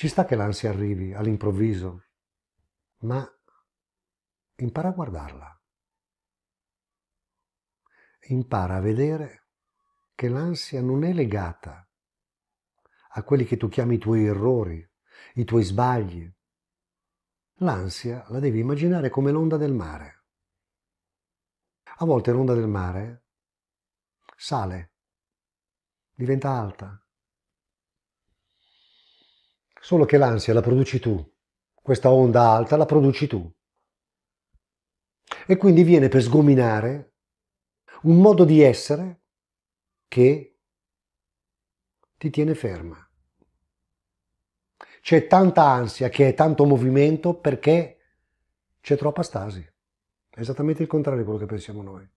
Ci sta che l'ansia arrivi all'improvviso, ma impara a guardarla. Impara a vedere che l'ansia non è legata a quelli che tu chiami i tuoi errori, i tuoi sbagli. L'ansia la devi immaginare come l'onda del mare. A volte l'onda del mare sale, diventa alta, Solo che l'ansia la produci tu, questa onda alta la produci tu. E quindi viene per sgominare un modo di essere che ti tiene ferma. C'è tanta ansia che è tanto movimento perché c'è troppa stasi. È esattamente il contrario di quello che pensiamo noi.